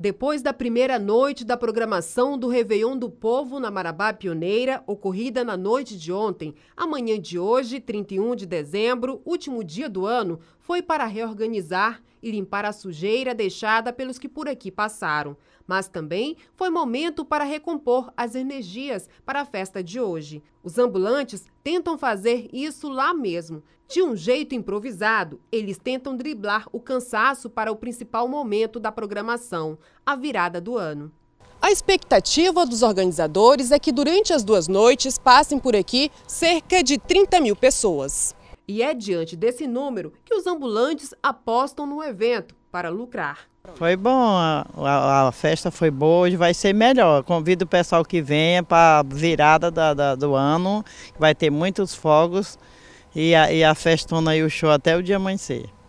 Depois da primeira noite da programação do Réveillon do Povo na Marabá Pioneira, ocorrida na noite de ontem, amanhã de hoje, 31 de dezembro, último dia do ano, foi para reorganizar e limpar a sujeira deixada pelos que por aqui passaram. Mas também foi momento para recompor as energias para a festa de hoje. Os ambulantes tentam fazer isso lá mesmo. De um jeito improvisado, eles tentam driblar o cansaço para o principal momento da programação, a virada do ano. A expectativa dos organizadores é que durante as duas noites passem por aqui cerca de 30 mil pessoas. E é diante desse número que os ambulantes apostam no evento para lucrar. Foi bom, a, a, a festa foi boa, hoje vai ser melhor. Convido o pessoal que venha para a virada da, da, do ano, vai ter muitos fogos e a, e a festona e o show até o dia amanhecer.